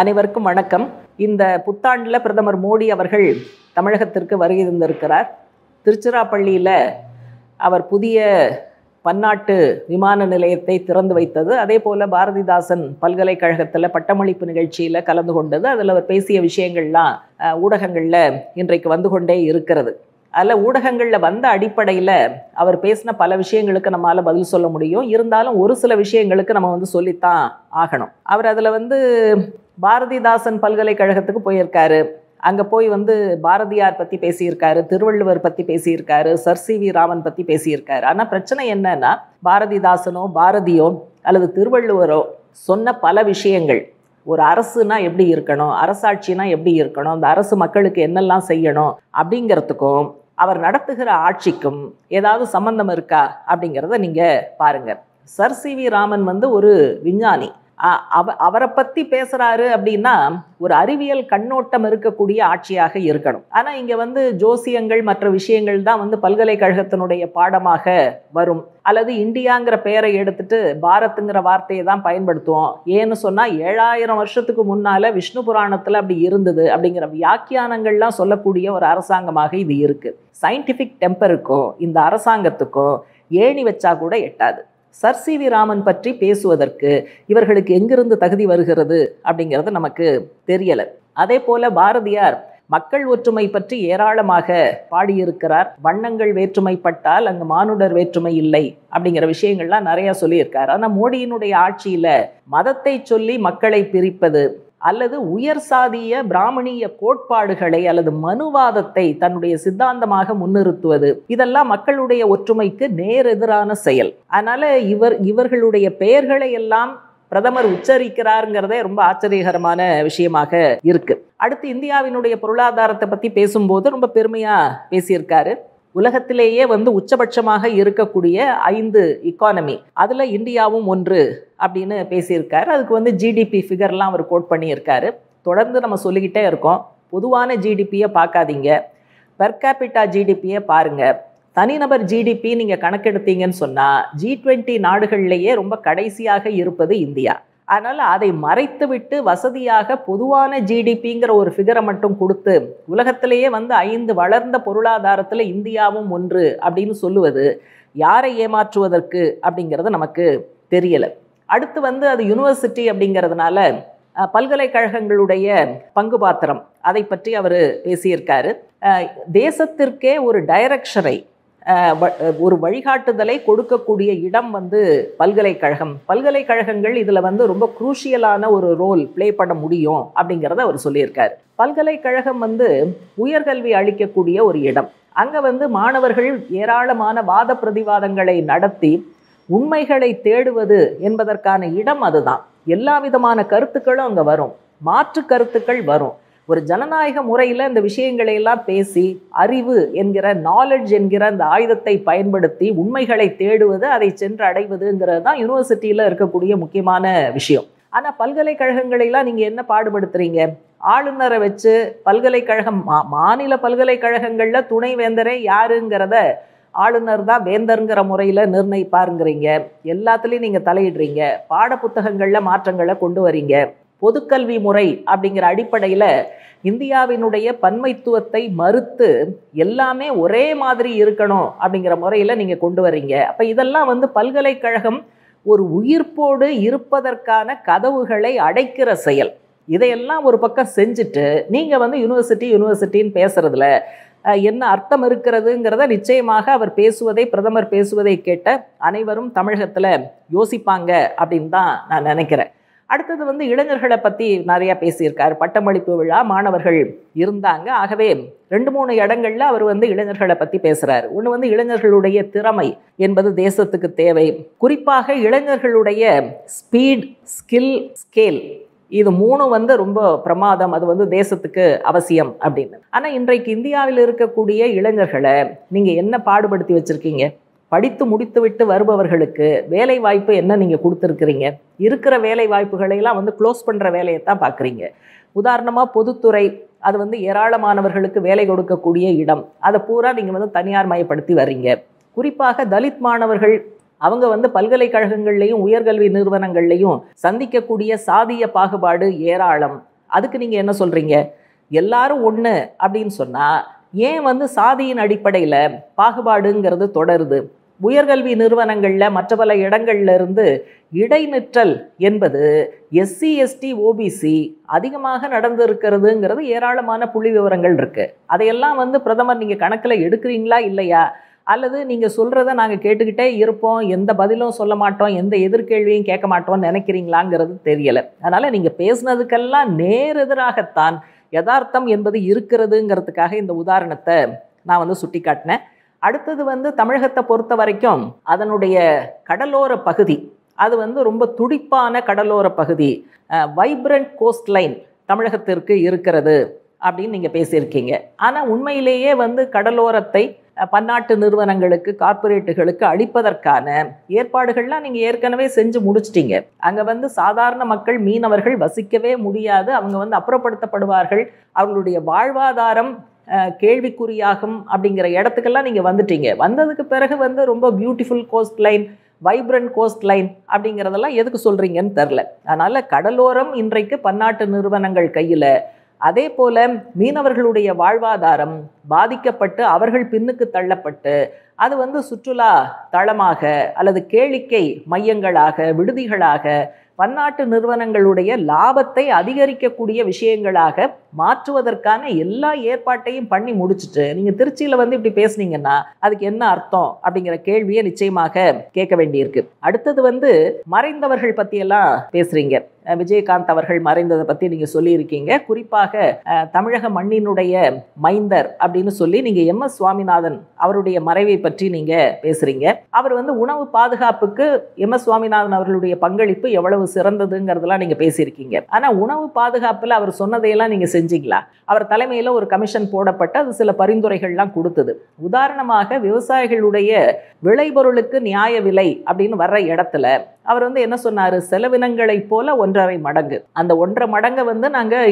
அனைவருக்கும் வணக்கம் இந்த புத்தாண்டில் பிரதமர் மோடி அவர்கள் தமிழகத்திற்கு வருகை தந்திருக்கிறார் திருச்சிராப்பள்ளியில் அவர் புதிய பன்னாட்டு விமான நிலையத்தை திறந்து வைத்தது அதே போல் பாரதிதாசன் பல்கலைக்கழகத்தில் பட்டமளிப்பு நிகழ்ச்சியில் கலந்து கொண்டது அதில் அவர் பேசிய விஷயங்கள்லாம் ஊடகங்களில் இன்றைக்கு வந்து கொண்டே இருக்கிறது அதில் ஊடகங்களில் வந்த அடிப்படையில் அவர் பேசின பல விஷயங்களுக்கு நம்மளால் பதில் சொல்ல முடியும் இருந்தாலும் ஒரு சில விஷயங்களுக்கு நம்ம வந்து சொல்லித்தான் ஆகணும் அவர் அதில் வந்து பாரதிதாசன் பல்கலைக்கழகத்துக்கு போயிருக்காரு அங்கே போய் வந்து பாரதியார் பற்றி பேசியிருக்காரு திருவள்ளுவர் பற்றி பேசியிருக்காரு சர் சி வி ராமன் பற்றி பேசியிருக்காரு ஆனால் பிரச்சனை என்னன்னா பாரதிதாசனோ பாரதியோ அல்லது திருவள்ளுவரோ சொன்ன பல விஷயங்கள் ஒரு அரசுனா எப்படி இருக்கணும் அரசாட்சினா எப்படி இருக்கணும் அந்த அரசு மக்களுக்கு என்னெல்லாம் செய்யணும் அப்படிங்கிறதுக்கும் அவர் நடத்துகிற ஆட்சிக்கும் ஏதாவது சம்பந்தம் இருக்கா அப்படிங்கிறத நீங்கள் பாருங்கள் சர் சி வி ராமன் வந்து ஒரு விஞ்ஞானி அவ அவரை பற்றி பேசுகிறாரு அப்படின்னா ஒரு அறிவியல் கண்ணோட்டம் இருக்கக்கூடிய ஆட்சியாக இருக்கணும் ஆனால் இங்கே வந்து ஜோசியங்கள் மற்ற விஷயங்கள் தான் வந்து பல்கலைக்கழகத்தினுடைய பாடமாக வரும் அல்லது இந்தியாங்கிற பெயரை எடுத்துட்டு பாரத்துங்கிற வார்த்தையை தான் பயன்படுத்துவோம் ஏன்னு சொன்னால் ஏழாயிரம் வருஷத்துக்கு முன்னால் விஷ்ணு புராணத்தில் அப்படி இருந்தது அப்படிங்கிற வியாக்கியானங்கள்லாம் சொல்லக்கூடிய ஒரு அரசாங்கமாக இது இருக்குது சயின்டிஃபிக் டெம்பருக்கோ இந்த அரசாங்கத்துக்கோ ஏணி வச்சா கூட எட்டாது சர் சி வி ராமன் பற்றி பேசுவதற்கு இவர்களுக்கு எங்கிருந்து தகுதி வருகிறது அப்படிங்கிறது நமக்கு தெரியலை அதே போல பாரதியார் மக்கள் ஒற்றுமை பற்றி ஏராளமாக பாடியிருக்கிறார் வண்ணங்கள் வேற்றுமைப்பட்டால் அங்கு மானுடர் வேற்றுமை இல்லை அப்படிங்கிற விஷயங்கள்லாம் நிறையா சொல்லியிருக்கார் ஆனால் மோடியினுடைய ஆட்சியில் மதத்தை சொல்லி மக்களை பிரிப்பது அல்லது உயர் சாதிய பிராமணிய கோட்பாடுகளை அல்லது மனுவாதத்தை தன்னுடைய சித்தாந்தமாக முன்னிறுத்துவது இதெல்லாம் மக்களுடைய ஒற்றுமைக்கு நேரெதிரான செயல் அதனால இவர் இவர்களுடைய பெயர்களை எல்லாம் பிரதமர் உச்சரிக்கிறாருங்கிறதே ரொம்ப ஆச்சரியகரமான விஷயமாக இருக்கு அடுத்து இந்தியாவினுடைய பொருளாதாரத்தை பத்தி பேசும்போது ரொம்ப பெருமையா பேசியிருக்காரு உலகத்திலேயே வந்து உச்சபட்சமாக இருக்கக்கூடிய ஐந்து இக்கானமி அதில் இந்தியாவும் ஒன்று அப்படின்னு பேசியிருக்காரு அதுக்கு வந்து ஜிடிபி ஃபிகர்லாம் அவர் கோட் பண்ணியிருக்காரு தொடர்ந்து நம்ம சொல்லிக்கிட்டே இருக்கோம் பொதுவான ஜிடிபியை பார்க்காதீங்க பெர் கேபிட்டா ஜிடிபியை பாருங்கள் தனிநபர் ஜிடிபி நீங்கள் கணக்கெடுத்தீங்கன்னு சொன்னால் ஜி டுவெண்ட்டி நாடுகள்லேயே ரொம்ப கடைசியாக இருப்பது இந்தியா அதனால் அதை மறைத்துவிட்டு வசதியாக பொதுவான ஜிடிபிங்கிற ஒரு ஃபிகரை மட்டும் கொடுத்து உலகத்திலேயே வந்து ஐந்து வளர்ந்த பொருளாதாரத்தில் இந்தியாவும் ஒன்று அப்படின்னு சொல்லுவது யாரை ஏமாற்றுவதற்கு அப்படிங்கிறது நமக்கு தெரியலை அடுத்து வந்து அது யூனிவர்சிட்டி அப்படிங்கிறதுனால பல்கலைக்கழகங்களுடைய பங்கு பாத்திரம் அதை பற்றி அவர் பேசியிருக்காரு தேசத்திற்கே ஒரு டைரக்ஷனை ஒரு வழிகாட்டுதலை கொடுக்கக்கூடிய இடம் வந்து பல்கலைக்கழகம் பல்கலைக்கழகங்கள் இதில் வந்து ரொம்ப குரூஷியலான ஒரு ரோல் ப்ளே பண்ண முடியும் அப்படிங்கிறத அவர் சொல்லியிருக்கார் பல்கலைக்கழகம் வந்து உயர்கல்வி அளிக்கக்கூடிய ஒரு இடம் அங்கே வந்து மாணவர்கள் ஏராளமான வாத பிரதிவாதங்களை நடத்தி உண்மைகளை தேடுவது என்பதற்கான இடம் அதுதான் எல்லா விதமான கருத்துக்களும் அங்கே வரும் மாற்று கருத்துக்கள் வரும் ஒரு ஜனநாயக முறையில் இந்த விஷயங்களை எல்லாம் பேசி அறிவு என்கிற நாலெட்ஜ் என்கிற அந்த ஆயுதத்தை பயன்படுத்தி உண்மைகளை தேடுவது அதை சென்று அடைவதுங்கிறது தான் யூனிவர்சிட்டியில் இருக்கக்கூடிய முக்கியமான விஷயம் ஆனால் பல்கலைக்கழகங்களெல்லாம் நீங்கள் என்ன பாடுபடுத்துறீங்க ஆளுநரை வச்சு பல்கலைக்கழகம் மா மாநில பல்கலைக்கழகங்களில் துணை வேந்தரே யாருங்கிறத ஆளுநர் தான் வேந்தருங்கிற முறையில் நிர்ணயிப்பாருங்கிறீங்க எல்லாத்துலேயும் நீங்கள் தலையிடுறீங்க பாட புத்தகங்களில் மாற்றங்களை கொண்டு வரீங்க பொதுக்கல்வி முறை அப்படிங்கிற அடிப்படையில் இந்தியாவினுடைய பன்மைத்துவத்தை மறுத்து எல்லாமே ஒரே மாதிரி இருக்கணும் அப்படிங்கிற முறையில் நீங்கள் கொண்டு வரீங்க அப்போ இதெல்லாம் வந்து பல்கலைக்கழகம் ஒரு உயிர்ப்போடு இருப்பதற்கான கதவுகளை அடைக்கிற செயல் இதையெல்லாம் ஒரு பக்கம் செஞ்சுட்டு நீங்கள் வந்து யூனிவர்சிட்டி யூனிவர்சிட்டின்னு பேசுறதுல என்ன அர்த்தம் இருக்கிறதுங்கிறத நிச்சயமாக அவர் பேசுவதை பிரதமர் பேசுவதை கேட்ட அனைவரும் தமிழகத்தில் யோசிப்பாங்க அப்படின்னு தான் நான் நினைக்கிறேன் அடுத்தது வந்து இளைஞர்களை பற்றி நிறையா பேசியிருக்கார் பட்டமளிப்பு விழா மாணவர்கள் இருந்தாங்க ஆகவே ரெண்டு மூணு இடங்களில் அவர் வந்து இளைஞர்களை பற்றி பேசுகிறார் ஒன்று வந்து இளைஞர்களுடைய திறமை என்பது தேசத்துக்கு தேவை குறிப்பாக இளைஞர்களுடைய ஸ்பீட் ஸ்கில் ஸ்கேல் இது மூணும் வந்து ரொம்ப பிரமாதம் அது வந்து தேசத்துக்கு அவசியம் அப்படின்னு ஆனால் இன்றைக்கு இந்தியாவில் இருக்கக்கூடிய இளைஞர்களை நீங்கள் என்ன பாடுபடுத்தி வச்சுருக்கீங்க படித்து முடித்துவிட்டு வருபவர்களுக்கு வேலை வாய்ப்பு என்ன நீங்கள் கொடுத்துருக்குறீங்க இருக்கிற வேலை வாய்ப்புகளையெல்லாம் வந்து க்ளோஸ் பண்ணுற வேலையை தான் பார்க்குறீங்க உதாரணமாக பொதுத்துறை அது வந்து ஏராளமானவர்களுக்கு வேலை கொடுக்கக்கூடிய இடம் அதை பூரா நீங்கள் வந்து தனியார் மயப்படுத்தி வர்றீங்க குறிப்பாக தலித் மாணவர்கள் அவங்க வந்து பல்கலைக்கழகங்கள்லையும் உயர்கல்வி நிறுவனங்கள்லையும் சந்திக்கக்கூடிய சாதிய பாகுபாடு ஏராளம் அதுக்கு நீங்கள் என்ன சொல்கிறீங்க எல்லாரும் ஒன்று அப்படின்னு சொன்னால் ஏன் வந்து சாதியின் அடிப்படையில் பாகுபாடுங்கிறது தொடருது உயர்கல்வி நிறுவனங்களில் மற்ற பல இடங்கள்ல இருந்து இடைநிற்றல் என்பது எஸ்சி எஸ்டி ஓபிசி அதிகமாக நடந்திருக்கிறதுங்கிறது ஏராளமான புள்ளி விவரங்கள் இருக்குது அதையெல்லாம் வந்து பிரதமர் நீங்கள் கணக்கில் எடுக்கிறீங்களா இல்லையா அல்லது நீங்கள் சொல்கிறத நாங்கள் கேட்டுக்கிட்டே இருப்போம் எந்த பதிலும் சொல்ல மாட்டோம் எந்த எதிர்கேள்வியும் கேட்க மாட்டோம்னு நினைக்கிறீங்களாங்கிறது தெரியலை அதனால் நீங்கள் பேசுனதுக்கெல்லாம் நேரெதிராகத்தான் யதார்த்தம் என்பது இருக்கிறதுங்கிறதுக்காக இந்த உதாரணத்தை நான் வந்து சுட்டி காட்டினேன் அடுத்தது வந்து தமிழகத்தை பொறுத்த வரைக்கும் அதனுடைய கடலோர பகுதி அது வந்து ரொம்ப துடிப்பான கடலோர பகுதி வைப்ரண்ட் கோஸ்ட் லைன் தமிழகத்திற்கு இருக்கிறது அப்படின்னு நீங்கள் பேசியிருக்கீங்க ஆனால் உண்மையிலேயே வந்து கடலோரத்தை பன்னாட்டு நிறுவனங்களுக்கு கார்ப்பரேட்டுகளுக்கு அளிப்பதற்கான ஏற்பாடுகள்லாம் நீங்கள் ஏற்கனவே செஞ்சு முடிச்சிட்டிங்க அங்கே வந்து சாதாரண மக்கள் மீனவர்கள் வசிக்கவே முடியாது அவங்க வந்து அப்புறப்படுத்தப்படுவார்கள் அவர்களுடைய வாழ்வாதாரம் கேள்விக்குறியாகும் அப்படிங்கிற இடத்துக்கெல்லாம் நீங்கள் வந்துட்டீங்க வந்ததுக்கு பிறகு வந்து ரொம்ப beautiful coast line vibrant coast line அப்படிங்கிறதெல்லாம் எதுக்கு சொல்கிறீங்கன்னு தெரில அதனால் கடலோரம் இன்றைக்கு பன்னாட்டு நிறுவனங்கள் கையில் அதே போல் மீனவர்களுடைய வாழ்வாதாரம் பாதிக்கப்பட்டு அவர்கள் பின்னுக்கு தள்ளப்பட்டு அது வந்து சுற்றுலா தளமாக அல்லது கேளிக்கை மையங்களாக விடுதிகளாக பன்னாட்டு நிறுவனங்களுடைய லாபத்தை அதிகரிக்கக்கூடிய விஷயங்களாக மாற்றுவதற்கான எல்லா ஏற்பாட்டையும் பண்ணி முடிச்சுட்டு நீங்க திருச்சியில வந்து இப்படி பேசுனீங்கன்னா அதுக்கு என்ன அர்த்தம் அப்படிங்கிற கேள்வியை நிச்சயமாக கேட்க வேண்டியிருக்கு அடுத்தது வந்து மறைந்தவர்கள் பற்றியெல்லாம் பேசுறீங்க விஜயகாந்த் அவர்கள் மறைந்ததை பற்றி நீங்கள் சொல்லியிருக்கீங்க குறிப்பாக தமிழக மண்ணினுடைய மைந்தர் அப்படின்னு சொல்லி நீங்கள் எம் எஸ் சுவாமிநாதன் அவருடைய மறைவை பற்றி நீங்கள் பேசுகிறீங்க அவர் வந்து உணவு பாதுகாப்புக்கு எம் எஸ் சுவாமிநாதன் அவர்களுடைய பங்களிப்பு எவ்வளவு சிறந்ததுங்கிறதெல்லாம் நீங்கள் பேசியிருக்கீங்க ஆனால் உணவு பாதுகாப்பில் அவர் சொன்னதையெல்லாம் நீங்கள் செஞ்சீங்களா அவர் தலைமையில் ஒரு கமிஷன் போடப்பட்டு அது சில பரிந்துரைகள்லாம் கொடுத்தது உதாரணமாக விவசாயிகளுடைய விளைபொருளுக்கு நியாய விலை அப்படின்னு வர்ற இடத்துல அவர் வந்து என்ன சொன்னார் செலவினங்களைப் போல ஒன்று ஒன்றரை மடங்கு அந்த ஒன்றரை மடங்கை வந்து நாங்கள்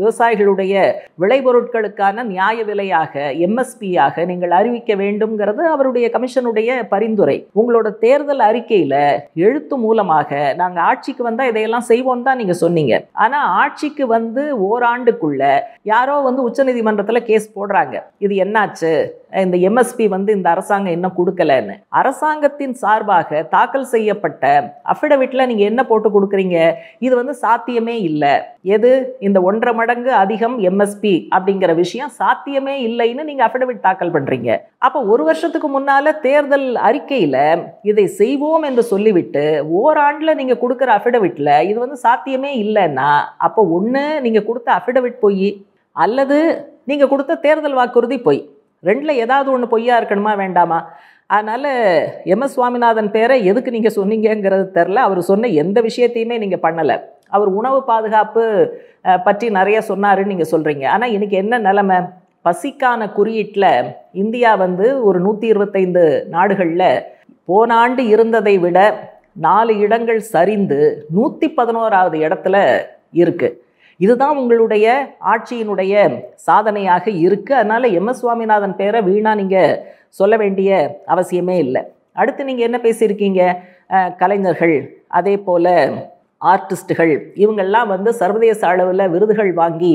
விவசாயிகளுடைய விளைபொருட்களுக்கான நியாய விலையாக எம்எஸ்பியாக நீங்கள் அறிவிக்க வேண்டும்ங்கிறது அவருடைய கமிஷனுடைய பரிந்துரை உங்களோட தேர்தல் அறிக்கையில் எழுத்து மூலமாக நாங்கள் ஆட்சிக்கு வந்தால் இதையெல்லாம் செய்வோம் தான் நீங்கள் சொன்னீங்க ஆனால் ஆட்சிக்கு வந்து ஓராண்டுக்குள்ள யாரோ வந்து உச்சநீதிமன்றத்தில் கேஸ் போடுறாங்க இது என்னாச்சு இந்த எம்எஸ்பி வந்து இந்த அரசாங்கம் என்ன கொடுக்கலன்னு அரசாங்கத்தின் சார்பாக தாக்கல் செய்யப்பட்ட அஃபிடவிட்டில் நீங்கள் என்ன போட்டு கொடுக்குறீங்க இது வந்து சாத்தியமே இல்லை எது இந்த ஒன்றரை மடங்கு அதிகம் எம்எஸ்பி அப்படிங்கிற விஷயம் சாத்தியமே இல்லைன்னு நீங்கள் அஃபிடவிட் தாக்கல் பண்ணுறீங்க அப்போ ஒரு வருஷத்துக்கு முன்னால் தேர்தல் அறிக்கையில் இதை செய்வோம் என்று சொல்லிவிட்டு ஓராண்டில் நீங்கள் கொடுக்குற அஃபிடவிட்டில் இது வந்து சாத்தியமே இல்லைன்னா அப்போ ஒன்று நீங்கள் கொடுத்த அஃபிடவிட் பொய் அல்லது நீங்கள் கொடுத்த தேர்தல் வாக்குறுதி பொய் ரெண்டில் ஏதாவது ஒன்று பொய்யா இருக்கணுமா வேண்டாமா அதனால் எம் எஸ் சுவாமிநாதன் பேரை எதுக்கு நீங்கள் சொன்னீங்கிறது தெரில அவர் சொன்ன எந்த விஷயத்தையுமே நீங்கள் பண்ணலை அவர் உணவு பாதுகாப்பு பற்றி நிறைய சொன்னார்னு நீங்கள் சொல்கிறீங்க ஆனால் இன்றைக்கி என்ன நிலமை பசிக்கான குறியீட்டில் இந்தியா வந்து ஒரு நூற்றி இருபத்தைந்து நாடுகளில் போன ஆண்டு இருந்ததை விட நாலு இடங்கள் சரிந்து நூற்றி பதினோராவது இடத்துல இருக்குது இதுதான் உங்களுடைய ஆட்சியினுடைய சாதனையாக இருக்குது அதனால் எம் எஸ் சுவாமிநாதன் பேரை வீணாக நீங்கள் சொல்ல வேண்டிய அவசியமே இல்லை அடுத்து நீங்கள் என்ன பேசியிருக்கீங்க கலைஞர்கள் அதே போல் ஆர்டிஸ்டுகள் இவங்கள்லாம் வந்து சர்வதேச அளவில் விருதுகள் வாங்கி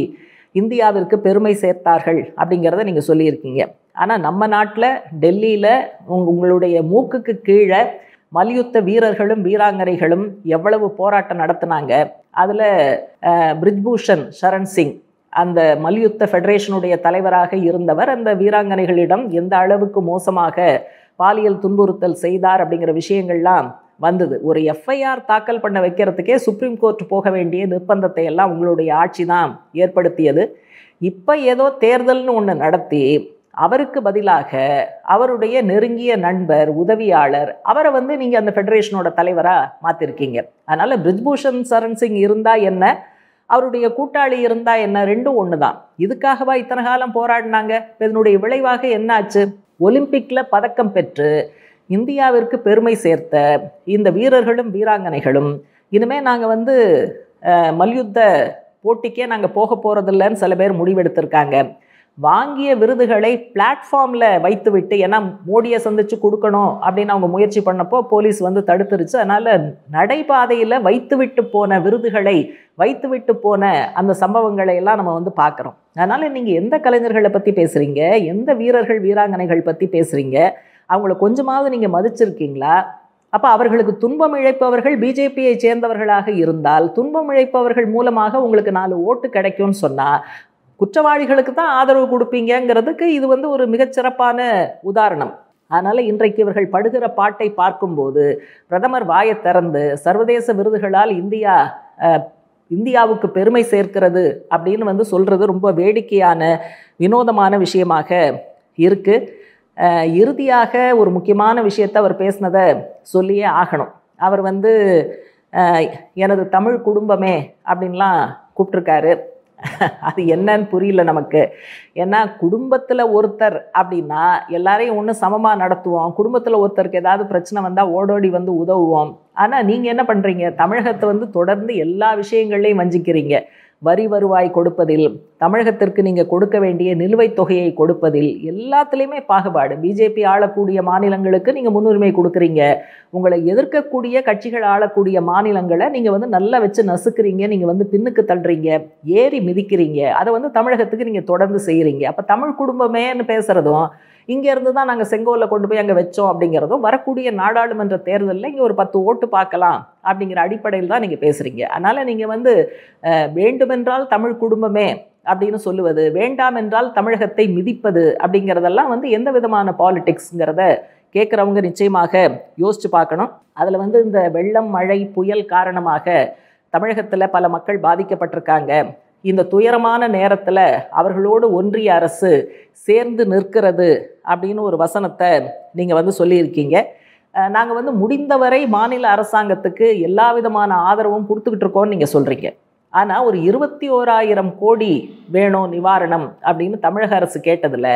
இந்தியாவிற்கு பெருமை சேர்த்தார்கள் அப்படிங்கிறத நீங்கள் சொல்லியிருக்கீங்க ஆனால் நம்ம நாட்டில் டெல்லியில் உங்களுடைய மூக்குக்கு கீழே மல்யுத்த வீரர்களும் வீராங்கனைகளும் எவ்வளவு போராட்டம் நடத்தினாங்க அதில் பிரிஜ்பூஷன் சரண் சிங் அந்த மல்யுத்த ஃபெடரேஷனுடைய தலைவராக இருந்தவர் அந்த வீராங்கனைகளிடம் எந்த அளவுக்கு மோசமாக பாலியல் துன்புறுத்தல் செய்தார் அப்படிங்கிற விஷயங்கள்லாம் வந்தது ஒரு எஃப்ஐஆர் தாக்கல் பண்ண வைக்கிறதுக்கே சுப்ரீம் கோர்ட் போக வேண்டிய நிர்பந்தத்தை எல்லாம் உங்களுடைய ஆட்சி தான் ஏற்படுத்தியது இப்போ ஏதோ தேர்தல்னு ஒன்று நடத்தி அவருக்கு பதிலாக அவருடைய நெருங்கிய நண்பர் உதவியாளர் அவரை வந்து நீங்கள் அந்த ஃபெடரேஷனோட தலைவராக மாற்றிருக்கீங்க அதனால் பிரிஜ்பூஷன் சரண் சிங் இருந்தால் என்ன அவருடைய கூட்டாளி இருந்தால் என்ன ரெண்டும் ஒன்று தான் இதுக்காகவா இத்தனை காலம் போராடினாங்க இதனுடைய விளைவாக என்னாச்சு ஒலிம்பிக்கில் பதக்கம் பெற்று இந்தியாவிற்கு பெருமை சேர்த்த இந்த வீரர்களும் வீராங்கனைகளும் இனிமேல் நாங்கள் வந்து மல்யுத்த போட்டிக்கே நாங்கள் போக போகிறதில்லன்னு சில பேர் முடிவெடுத்திருக்காங்க வாங்கிய விருதுகளை பிளாட்ஃபார்மில் வைத்துவிட்டு ஏன்னா மோடியை சந்தித்து கொடுக்கணும் அப்படின்னு அவங்க முயற்சி பண்ணப்போ போலீஸ் வந்து தடுத்துருச்சு அதனால் நடைபாதையில் வைத்துவிட்டு போன விருதுகளை வைத்துவிட்டு போன அந்த சம்பவங்களை எல்லாம் நம்ம வந்து பார்க்குறோம் அதனால் நீங்கள் எந்த கலைஞர்களை பற்றி பேசுகிறீங்க எந்த வீரர்கள் வீராங்கனைகள் பற்றி பேசுகிறீங்க அவங்கள கொஞ்சமாவது நீங்கள் மதிச்சிருக்கீங்களா அப்போ அவர்களுக்கு துன்பம் இழைப்பவர்கள் பிஜேபியை சேர்ந்தவர்களாக இருந்தால் துன்பம் இழைப்பவர்கள் மூலமாக உங்களுக்கு நாலு ஓட்டு கிடைக்கும்னு சொன்னால் குற்றவாளிகளுக்கு தான் ஆதரவு கொடுப்பீங்கிறதுக்கு இது வந்து ஒரு மிகச்சிறப்பான உதாரணம் அதனால் இன்றைக்கு இவர்கள் படுகிற பாட்டை பார்க்கும்போது பிரதமர் வாயை திறந்து சர்வதேச விருதுகளால் இந்தியா இந்தியாவுக்கு பெருமை சேர்க்கிறது அப்படின்னு வந்து சொல்கிறது ரொம்ப வேடிக்கையான வினோதமான விஷயமாக இருக்குது இறுதியாக ஒரு முக்கியமான விஷயத்தை அவர் பேசினதை சொல்லியே ஆகணும் அவர் வந்து எனது தமிழ் குடும்பமே அப்படின்லாம் கூப்பிட்ருக்காரு அது என்னன்னு புரியல நமக்கு ஏன்னா குடும்பத்தில் ஒருத்தர் அப்படின்னா எல்லாரையும் ஒன்று சமமாக நடத்துவோம் குடும்பத்தில் ஒருத்தருக்கு ஏதாவது பிரச்சனை வந்தால் ஓடோடி வந்து உதவுவோம் ஆனால் நீங்கள் என்ன பண்ணுறீங்க தமிழகத்தை வந்து தொடர்ந்து எல்லா விஷயங்கள்லையும் வஞ்சிக்கிறீங்க வரி வருவாய் கொடுப்பதில் தமிழகத்திற்கு நீங்கள் கொடுக்க வேண்டிய நிலுவைத் தொகையை கொடுப்பதில் எல்லாத்துலேயுமே பாகுபாடு பிஜேபி ஆளக்கூடிய மாநிலங்களுக்கு நீங்கள் முன்னுரிமை கொடுக்குறீங்க உங்களை எதிர்க்கக்கூடிய கட்சிகள் ஆளக்கூடிய மாநிலங்களை நீங்கள் வந்து நல்லா வச்சு நசுக்கிறீங்க நீங்கள் வந்து பின்னுக்கு தள்ளுறீங்க ஏறி மிதிக்கிறீங்க அதை வந்து தமிழகத்துக்கு நீங்கள் தொடர்ந்து செய்கிறீங்க அப்போ தமிழ் குடும்பமேன்னு பேசுகிறதும் இங்கேருந்து தான் நாங்கள் செங்கோலில் கொண்டு போய் அங்கே வச்சோம் அப்படிங்கிறதும் வரக்கூடிய நாடாளுமன்ற தேர்தலில் இங்கே ஒரு பத்து ஓட்டு பார்க்கலாம் அப்படிங்கிற அடிப்படையில் தான் நீங்கள் பேசுகிறீங்க அதனால் நீங்கள் வந்து வேண்டுமென்றால் தமிழ் குடும்பமே அப்படின்னு சொல்லுவது வேண்டாம் என்றால் தமிழகத்தை மிதிப்பது அப்படிங்கிறதெல்லாம் வந்து எந்த விதமான பாலிடிக்ஸுங்கிறத கேட்குறவங்க நிச்சயமாக யோசித்து பார்க்கணும் அதில் வந்து இந்த வெள்ளம் மழை புயல் காரணமாக தமிழகத்தில் பல மக்கள் பாதிக்கப்பட்டிருக்காங்க இந்த துயரமான நேரத்தில் அவர்களோடு ஒன்றிய அரசு சேர்ந்து நிற்கிறது அப்படின்னு ஒரு வசனத்தை நீங்கள் வந்து சொல்லியிருக்கீங்க நாங்கள் வந்து முடிந்தவரை மாநில அரசாங்கத்துக்கு எல்லா விதமான ஆதரவும் கொடுத்துக்கிட்டு இருக்கோம்னு நீங்கள் சொல்கிறீங்க ஆனால் ஒரு இருபத்தி ஓராயிரம் கோடி வேணும் நிவாரணம் அப்படின்னு தமிழக அரசு கேட்டதில்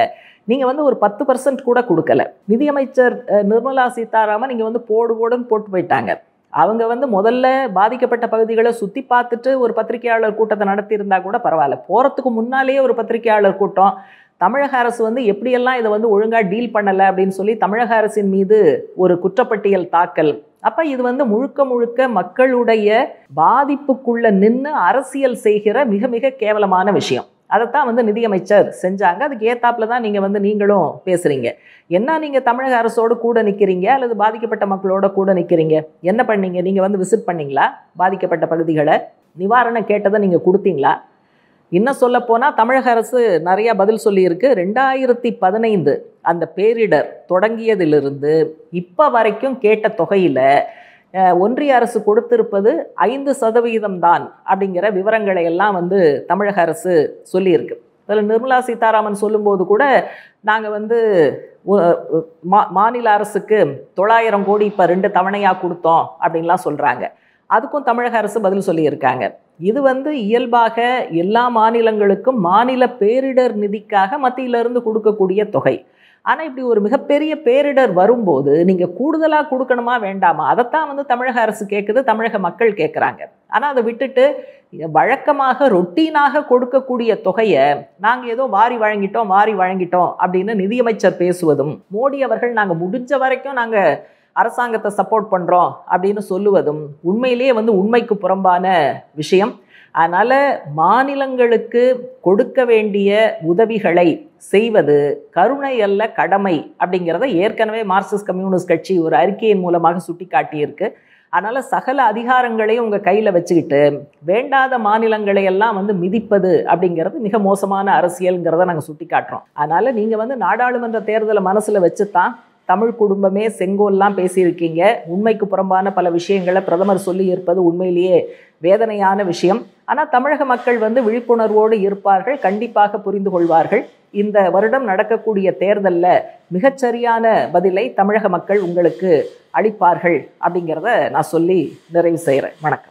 நீங்கள் வந்து ஒரு பத்து பர்சன்ட் கூட கொடுக்கல நிதியமைச்சர் நிர்மலா சீதாராமன் நீங்கள் வந்து போடு போடுன்னு போட்டு போயிட்டாங்க அவங்க வந்து முதல்ல பாதிக்கப்பட்ட பகுதிகளை சுற்றி பார்த்துட்டு ஒரு பத்திரிகையாளர் கூட்டத்தை இருந்தால் கூட பரவாயில்ல போகிறதுக்கு முன்னாலேயே ஒரு பத்திரிகையாளர் கூட்டம் தமிழக அரசு வந்து எப்படியெல்லாம் இதை வந்து ஒழுங்காக டீல் பண்ணலை அப்படின்னு சொல்லி தமிழக அரசின் மீது ஒரு குற்றப்பட்டியல் தாக்கல் அப்போ இது வந்து முழுக்க முழுக்க மக்களுடைய பாதிப்புக்குள்ளே நின்று அரசியல் செய்கிற மிக மிக கேவலமான விஷயம் அதைத்தான் வந்து நிதியமைச்சர் செஞ்சாங்க அதுக்கு ஏத்தாப்பில் தான் நீங்கள் வந்து நீங்களும் பேசுகிறீங்க என்ன நீங்கள் தமிழக அரசோடு கூட நிற்கிறீங்க அல்லது பாதிக்கப்பட்ட மக்களோட கூட நிற்கிறீங்க என்ன பண்ணீங்க நீங்கள் வந்து விசிட் பண்ணிங்களா பாதிக்கப்பட்ட பகுதிகளை நிவாரணம் கேட்டதை நீங்கள் கொடுத்தீங்களா இன்னும் சொல்ல போனால் தமிழக அரசு நிறையா பதில் சொல்லியிருக்கு ரெண்டாயிரத்தி பதினைந்து அந்த பேரிடர் தொடங்கியதிலிருந்து இப்போ வரைக்கும் கேட்ட தொகையில் ஒன்றிய அரசு கொடுத்திருப்பது ஐந்து சதவிகிதம் தான் அப்படிங்கிற விவரங்களை எல்லாம் வந்து தமிழக அரசு சொல்லியிருக்கு அதில் நிர்மலா சீதாராமன் சொல்லும்போது கூட நாங்கள் வந்து மா மாநில அரசுக்கு தொள்ளாயிரம் கோடி இப்போ ரெண்டு தவணையாக கொடுத்தோம் அப்படின்லாம் சொல்கிறாங்க அதுக்கும் தமிழக அரசு பதில் சொல்லியிருக்காங்க இது வந்து இயல்பாக எல்லா மாநிலங்களுக்கும் மாநில பேரிடர் நிதிக்காக மத்தியிலிருந்து கொடுக்கக்கூடிய தொகை ஆனால் இப்படி ஒரு மிகப்பெரிய பேரிடர் வரும்போது நீங்கள் கூடுதலாக கொடுக்கணுமா வேண்டாமா அதைத்தான் வந்து தமிழக அரசு கேட்குது தமிழக மக்கள் கேட்குறாங்க ஆனால் அதை விட்டுட்டு வழக்கமாக ரொட்டீனாக கொடுக்கக்கூடிய தொகையை நாங்கள் ஏதோ வாரி வழங்கிட்டோம் வாரி வழங்கிட்டோம் அப்படின்னு நிதியமைச்சர் பேசுவதும் மோடி அவர்கள் நாங்கள் முடிஞ்ச வரைக்கும் நாங்கள் அரசாங்கத்தை சப்போர்ட் பண்ணுறோம் அப்படின்னு சொல்லுவதும் உண்மையிலேயே வந்து உண்மைக்கு புறம்பான விஷயம் அதனால் மாநிலங்களுக்கு கொடுக்க வேண்டிய உதவிகளை செய்வது கருணை அல்ல கடமை அப்படிங்கிறத ஏற்கனவே மார்க்சிஸ்ட் கம்யூனிஸ்ட் கட்சி ஒரு அறிக்கையின் மூலமாக சுட்டி காட்டியிருக்கு அதனால் சகல அதிகாரங்களையும் உங்கள் கையில் வச்சுக்கிட்டு வேண்டாத மாநிலங்களை எல்லாம் வந்து மிதிப்பது அப்படிங்கிறது மிக மோசமான அரசியல்ங்கிறத நாங்கள் சுட்டி காட்டுறோம் அதனால் நீங்கள் வந்து நாடாளுமன்ற தேர்தலை மனசில் வச்சு தான் தமிழ் குடும்பமே செங்கோல்லாம் பேசியிருக்கீங்க உண்மைக்கு புறம்பான பல விஷயங்களை பிரதமர் சொல்லி இருப்பது உண்மையிலேயே வேதனையான விஷயம் ஆனால் தமிழக மக்கள் வந்து விழிப்புணர்வோடு இருப்பார்கள் கண்டிப்பாக புரிந்து கொள்வார்கள் இந்த வருடம் நடக்கக்கூடிய தேர்தலில் மிகச்சரியான பதிலை தமிழக மக்கள் உங்களுக்கு அளிப்பார்கள் அப்படிங்கிறத நான் சொல்லி நிறைவு செய்கிறேன் வணக்கம்